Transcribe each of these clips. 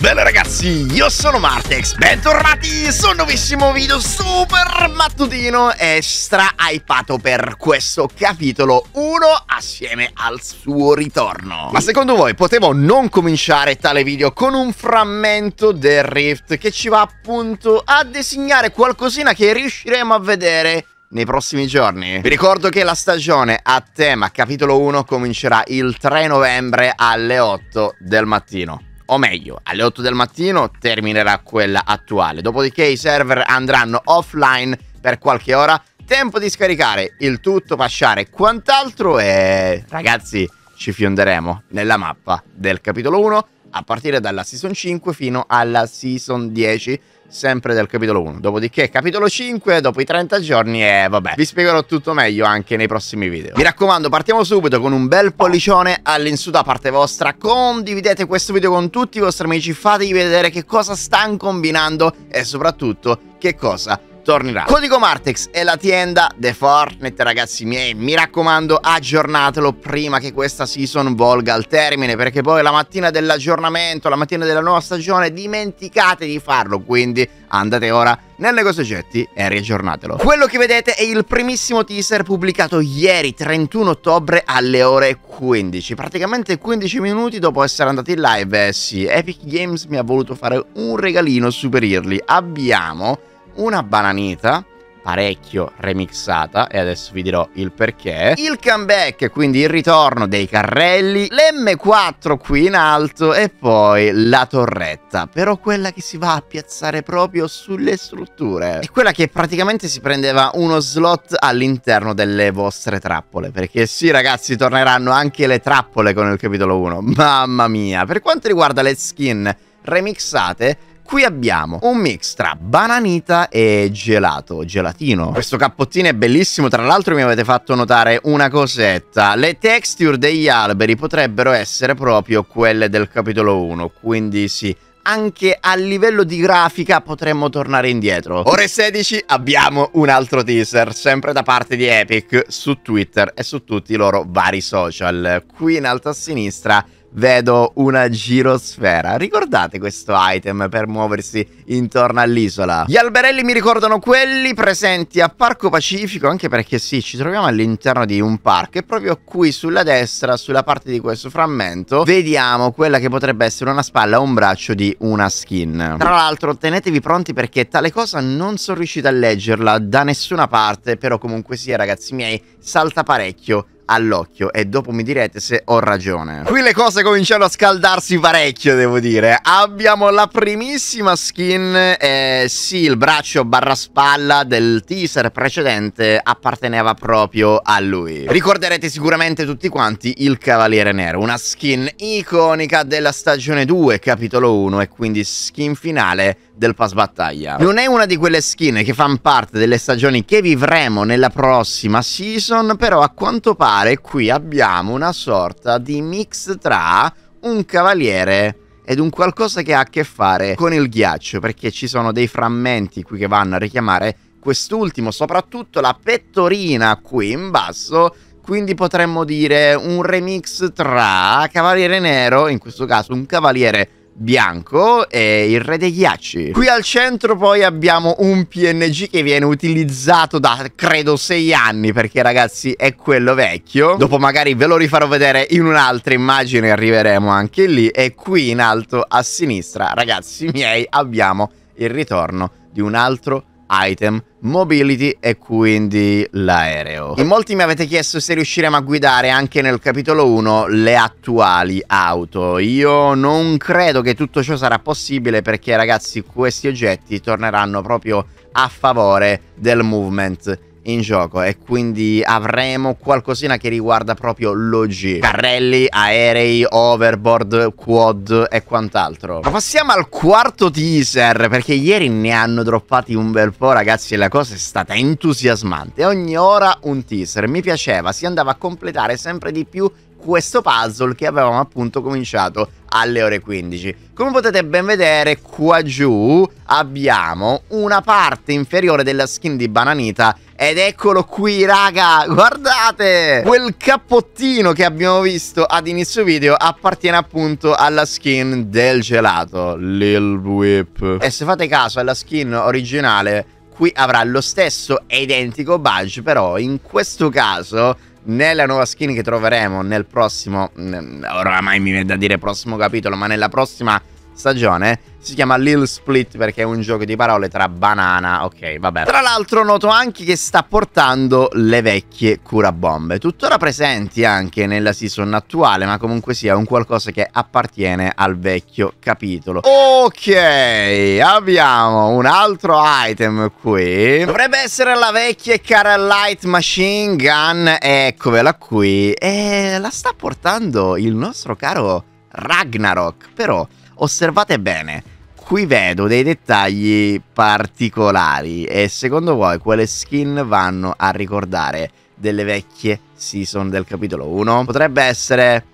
Bene ragazzi, io sono Martex, bentornati su un nuovissimo video super mattutino extra hypato per questo capitolo 1 assieme al suo ritorno. Ma secondo voi potevo non cominciare tale video con un frammento del Rift che ci va appunto a designare qualcosina che riusciremo a vedere nei prossimi giorni. Vi ricordo che la stagione a tema capitolo 1 comincerà il 3 novembre alle 8 del mattino o meglio, alle 8 del mattino terminerà quella attuale. Dopodiché i server andranno offline per qualche ora. Tempo di scaricare il tutto, pasciare quant'altro e ragazzi ci fionderemo nella mappa del capitolo 1 a partire dalla season 5 fino alla season 10 sempre del capitolo 1. Dopodiché capitolo 5, dopo i 30 giorni e eh, vabbè, vi spiegherò tutto meglio anche nei prossimi video. Mi raccomando, partiamo subito con un bel pollicione all'insù da parte vostra, condividete questo video con tutti i vostri amici, fategli vedere che cosa stanno combinando e soprattutto che cosa tornerà. Codigo Martex è l'azienda The Fortnite, ragazzi miei. Mi raccomando, aggiornatelo prima che questa season volga al termine, perché poi la mattina dell'aggiornamento, la mattina della nuova stagione, dimenticate di farlo, quindi andate ora nel negozio oggetti e riaggiornatelo. Quello che vedete è il primissimo teaser pubblicato ieri 31 ottobre alle ore 15, praticamente 15 minuti dopo essere andati in live. Eh sì, Epic Games mi ha voluto fare un regalino su early. Abbiamo una bananita parecchio remixata e adesso vi dirò il perché. Il comeback, quindi il ritorno dei carrelli, l'M4 qui in alto e poi la torretta, però quella che si va a piazzare proprio sulle strutture. È quella che praticamente si prendeva uno slot all'interno delle vostre trappole, perché sì ragazzi torneranno anche le trappole con il capitolo 1, mamma mia. Per quanto riguarda le skin remixate, qui abbiamo un mix tra bananita e gelato, gelatino. Questo cappottino è bellissimo, tra l'altro mi avete fatto notare una cosetta. Le texture degli alberi potrebbero essere proprio quelle del capitolo 1, quindi sì anche a livello di grafica potremmo tornare indietro. Ore 16 abbiamo un altro teaser, sempre da parte di Epic, su Twitter e su tutti i loro vari social. Qui in alto a sinistra vedo una girosfera. Ricordate questo item per muoversi intorno all'isola? Gli alberelli mi ricordano quelli presenti a Parco Pacifico, anche perché sì, ci troviamo all'interno di un parco e proprio qui sulla destra, sulla parte di questo frammento, vediamo quella che potrebbe essere una spalla o un braccio di una skin. Tra l'altro tenetevi pronti perché tale cosa non sono riuscito a leggerla da nessuna parte, però comunque sia ragazzi miei, salta parecchio all'occhio e dopo mi direte se ho ragione. Qui le cose cominciano a scaldarsi parecchio, devo dire. Abbiamo la primissima skin, eh, sì, il braccio barra spalla del teaser precedente apparteneva proprio a lui. Ricorderete sicuramente tutti quanti il Cavaliere Nero, una skin iconica della stagione 2, capitolo 1 e quindi skin finale del pass battaglia. Non è una di quelle skin che fanno parte delle stagioni che vivremo nella prossima season, però a quanto pare qui abbiamo una sorta di mix tra un cavaliere ed un qualcosa che ha a che fare con il ghiaccio, perché ci sono dei frammenti qui che vanno a richiamare quest'ultimo, soprattutto la pettorina qui in basso, quindi potremmo dire un remix tra Cavaliere Nero, in questo caso un Cavaliere bianco e il re dei ghiacci. Qui al centro poi abbiamo un PNG che viene utilizzato da credo sei anni perché ragazzi è quello vecchio. Dopo magari ve lo rifarò vedere in un'altra immagine arriveremo anche lì e qui in alto a sinistra ragazzi miei abbiamo il ritorno di un altro PNG item, mobility e quindi l'aereo. In molti mi avete chiesto se riusciremo a guidare anche nel capitolo 1 le attuali auto. Io non credo che tutto ciò sarà possibile perché ragazzi questi oggetti torneranno proprio a favore del movement in gioco e quindi avremo qualcosina che riguarda proprio l'OG carrelli, aerei, overboard, quad e quant'altro ma passiamo al quarto teaser perché ieri ne hanno droppati un bel po' ragazzi e la cosa è stata entusiasmante ogni ora un teaser mi piaceva si andava a completare sempre di più questo puzzle che avevamo appunto cominciato alle ore 15. Come potete ben vedere qua giù abbiamo una parte inferiore della skin di Bananita ed eccolo qui raga, guardate! Quel cappottino che abbiamo visto ad inizio video appartiene appunto alla skin del gelato, Lil Whip. E se fate caso alla skin originale qui avrà lo stesso e identico badge però in questo caso nella nuova skin che troveremo nel prossimo, mm, oramai mi viene da dire prossimo capitolo, ma nella prossima stagione si chiama Little Split perché è un gioco di parole tra banana, ok, vabbè. Tra l'altro noto anche che sta portando le vecchie curabombe, tuttora presenti anche nella season attuale, ma comunque sia un qualcosa che appartiene al vecchio capitolo. Ok, abbiamo un altro item qui. Dovrebbe essere la vecchia e cara Light Machine Gun, eccovela qui. E eh, la sta portando il nostro caro Ragnarok, però osservate bene, qui vedo dei dettagli particolari e secondo voi quelle skin vanno a ricordare delle vecchie season del capitolo 1? Potrebbe essere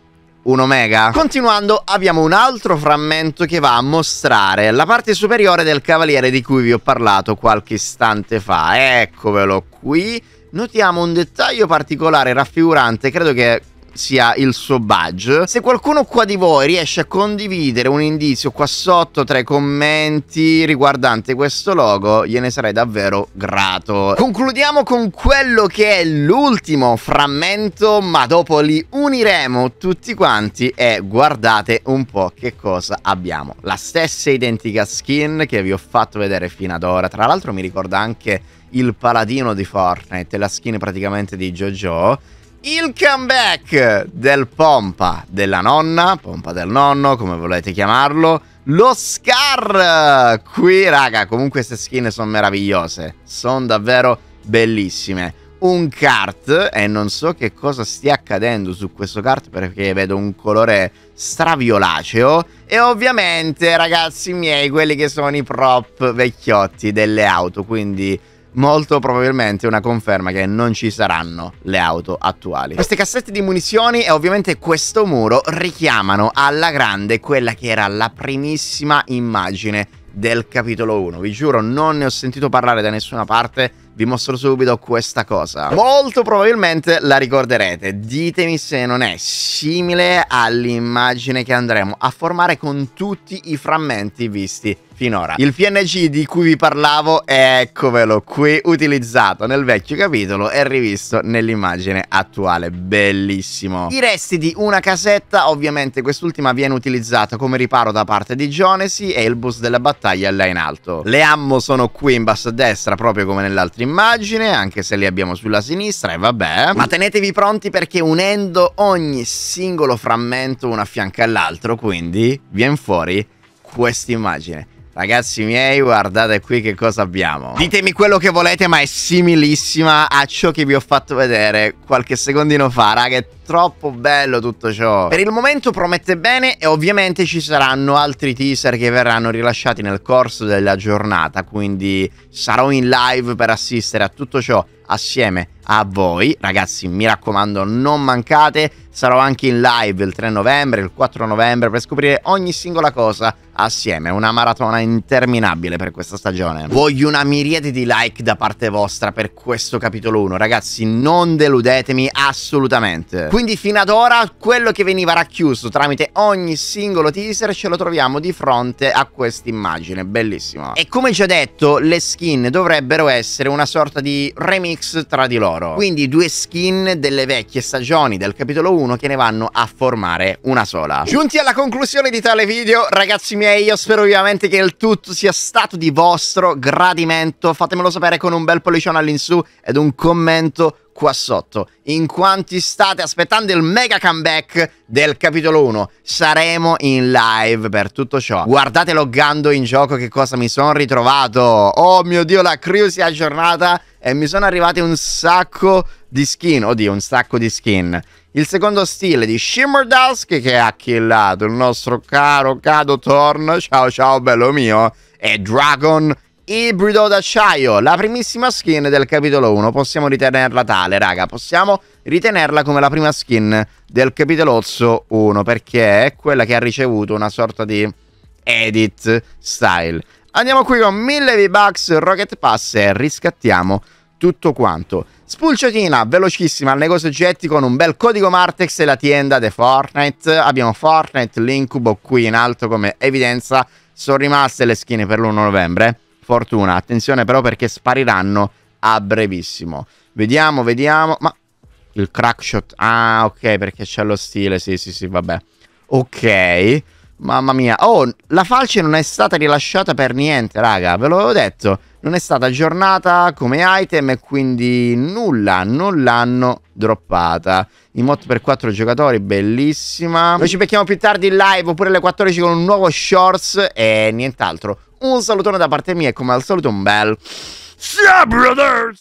un omega. Continuando abbiamo un altro frammento che va a mostrare la parte superiore del cavaliere di cui vi ho parlato qualche istante fa. Eccovelo qui. Notiamo un dettaglio particolare raffigurante, credo che sia il suo badge. Se qualcuno qua di voi riesce a condividere un indizio qua sotto tra i commenti riguardante questo logo, gliene sarei davvero grato. Concludiamo con quello che è l'ultimo frammento, ma dopo li uniremo tutti quanti e guardate un po' che cosa abbiamo. La stessa identica skin che vi ho fatto vedere fino ad ora, tra l'altro mi ricorda anche il paladino di Fortnite, la skin praticamente di JoJo il comeback del pompa della nonna, pompa del nonno, come volete chiamarlo, lo Scar! Qui, raga, comunque queste skin sono meravigliose, sono davvero bellissime. Un kart, e non so che cosa stia accadendo su questo kart perché vedo un colore straviolaceo e ovviamente, ragazzi miei, quelli che sono i prop vecchiotti delle auto, quindi molto probabilmente una conferma che non ci saranno le auto attuali. Queste cassette di munizioni e ovviamente questo muro richiamano alla grande quella che era la primissima immagine del capitolo 1. Vi giuro, non ne ho sentito parlare da nessuna parte vi mostro subito questa cosa. Molto probabilmente la ricorderete. Ditemi se non è simile all'immagine che andremo a formare con tutti i frammenti visti finora. Il PNG di cui vi parlavo, eccovelo qui, utilizzato nel vecchio capitolo e rivisto nell'immagine attuale. Bellissimo. I resti di una casetta, ovviamente quest'ultima viene utilizzata come riparo da parte di Jonesy e il boss della battaglia è là in alto. Le ammo sono qui in basso a destra, proprio come nell'altro immagine, anche se li abbiamo sulla sinistra, e vabbè. Ma tenetevi pronti perché unendo ogni singolo frammento uno a fianco all'altro, quindi, viene fuori questa immagine. Ragazzi miei, guardate qui che cosa abbiamo. Ditemi quello che volete, ma è similissima a ciò che vi ho fatto vedere qualche secondino fa, raga, è troppo bello tutto ciò. Per il momento promette bene e ovviamente ci saranno altri teaser che verranno rilasciati nel corso della giornata, quindi sarò in live per assistere a tutto ciò assieme a voi. Ragazzi, mi raccomando, non mancate. Sarò anche in live il 3 novembre, il 4 novembre per scoprire ogni singola cosa assieme. Una maratona interminabile per questa stagione. Voglio una miriade di like da parte vostra per questo capitolo 1. Ragazzi, non deludetemi assolutamente. Quindi fino ad ora quello che veniva racchiuso tramite ogni singolo teaser ce lo troviamo di fronte a questa immagine, bellissima. E come già detto, le skin dovrebbero essere una sorta di remix tra di loro. Quindi due skin delle vecchie stagioni del capitolo 1 che ne vanno a formare una sola. Giunti alla conclusione di tale video, ragazzi miei, io spero ovviamente che il tutto sia stato di vostro gradimento. Fatemelo sapere con un bel pollicione all'insù ed un commento qua sotto in quanti state aspettando il mega comeback del capitolo 1. Saremo in live per tutto ciò. Guardate loggando in gioco che cosa mi sono ritrovato. Oh mio Dio, la crew si è aggiornata e mi sono arrivati un sacco di skin. Oddio, un sacco di skin. Il secondo stile di Shimmer Dusk che ha killato il nostro caro Cado Thorn. Ciao ciao bello mio. E Dragon ibrido d'acciaio, la primissima skin del capitolo 1, possiamo ritenerla tale, raga, possiamo ritenerla come la prima skin del capitolo 1, perché è quella che ha ricevuto una sorta di edit style. Andiamo qui con 1000 V-Bucks, Rocket Pass e riscattiamo tutto quanto. Spulciatina velocissima al negozio oggetti con un bel codico Martex e la tienda di Fortnite. Abbiamo Fortnite, l'incubo qui in alto come evidenza. Sono rimaste le skin per l'1 novembre fortuna. Attenzione però perché spariranno a brevissimo. Vediamo, vediamo. Ma il crack shot. Ah, ok, perché c'è lo stile. Sì, sì, sì, vabbè. Ok. Mamma mia. Oh, la falce non è stata rilasciata per niente, raga. Ve l'avevo detto. Non è stata aggiornata come item e quindi nulla, non l'hanno droppata. Emote per 4 giocatori, bellissima. Noi ci becchiamo più tardi in live oppure alle 14 con un nuovo shorts e nient'altro un salutone da parte mia e come al solito un bel... Yeah, brothers!